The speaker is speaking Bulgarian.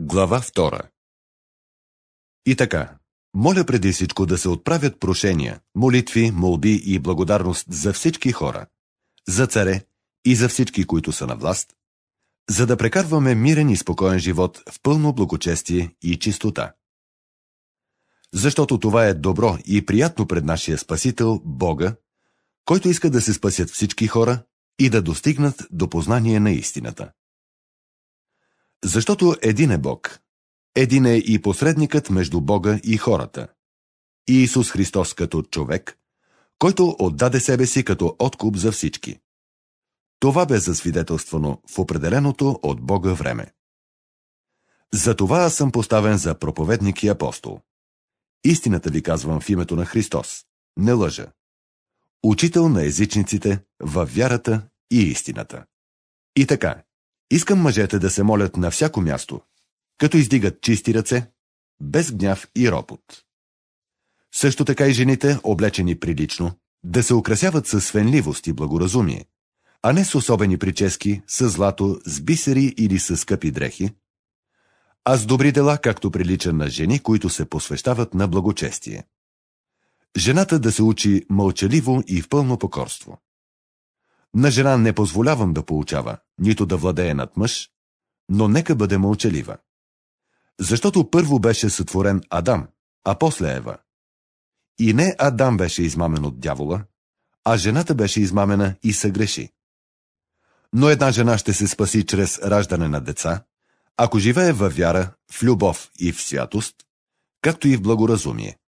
Глава 2 И така, моля преди всичко да се отправят прошения, молитви, молби и благодарност за всички хора, за царе и за всички, които са на власт, за да прекарваме мирен и спокоен живот в пълно благочестие и чистота. Защото това е добро и приятно пред нашия Спасител, Бога, който иска да се спасят всички хора и да достигнат до познание на истината. Защото един е Бог. Един е и посредникът между Бога и хората. Иисус Христос като човек, който отдаде себе си като откуп за всички. Това бе засвидетелствано в определеното от Бога време. Затова аз съм поставен за проповедник и апостол. Истината ви казвам в името на Христос. Не лъжа. Учител на езичниците във вярата и истината. И така, Искам мъжете да се молят на всяко място, като издигат чисти ръце, без гняв и ропот. Също така и жените, облечени прилично, да се украсяват със свенливост и благоразумие, а не с особени прически, с злато, с бисери или с скъпи дрехи, а с добри дела, както прилича на жени, които се посвещават на благочестие. Жената да се учи мълчаливо и в пълно покорство. На жена не позволявам да получава, нито да владее над мъж, но нека бъде мълчалива. Защото първо беше сътворен Адам, а после Ева. И не Адам беше измамен от дявола, а жената беше измамена и съгреши. Но една жена ще се спаси чрез раждане на деца, ако живее във вяра, в любов и в святост, както и в благоразумие.